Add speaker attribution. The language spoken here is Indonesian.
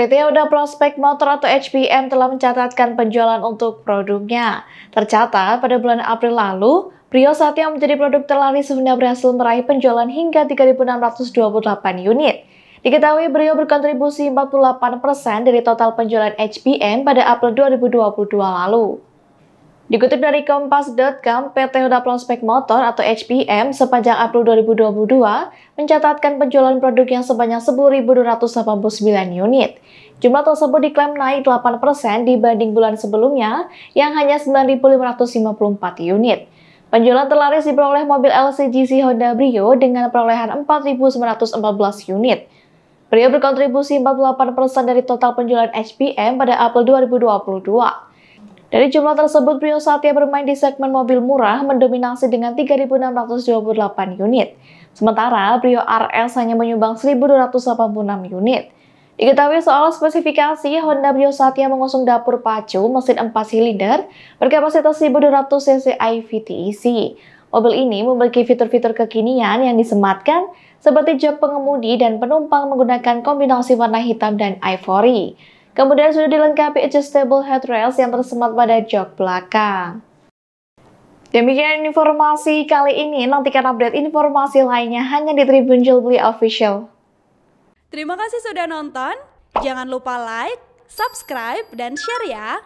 Speaker 1: PT Oda Prospek Motor atau HPM telah mencatatkan penjualan untuk produknya. Tercatat pada bulan April lalu, Brio Satya menjadi produk terlaris sebenarnya berhasil meraih penjualan hingga 3.628 unit. Diketahui Brio berkontribusi 48% dari total penjualan HPM pada April 2022 lalu. Dikutip dari Kompas.com, PT Honda Prospek Motor atau HPM sepanjang April 2022 mencatatkan penjualan produk yang sebanyak 10.289 unit. Jumlah tersebut diklaim naik 8% dibanding bulan sebelumnya yang hanya 9.554 unit. Penjualan terlaris diperoleh mobil LCGC Honda Brio dengan perolehan 4.914 unit. Brio berkontribusi 48% dari total penjualan HPM pada April 2022. Dari jumlah tersebut, Brio Satya bermain di segmen mobil murah mendominasi dengan 3.628 unit. Sementara Brio RS hanya menyumbang 1.286 unit. Diketahui soal spesifikasi, Honda Brio Satya mengusung dapur pacu mesin 4 silinder berkapasitas 1.200 cc IVTEC. Mobil ini memiliki fitur-fitur kekinian yang disematkan seperti jok pengemudi dan penumpang menggunakan kombinasi warna hitam dan ivory. Kemudian sudah dilengkapi adjustable headrails yang tersemat pada jok belakang. Demikian informasi kali ini, nantikan update informasi lainnya hanya di Tribun Jilbli Official.
Speaker 2: Terima kasih sudah nonton, jangan lupa like, subscribe, dan share ya!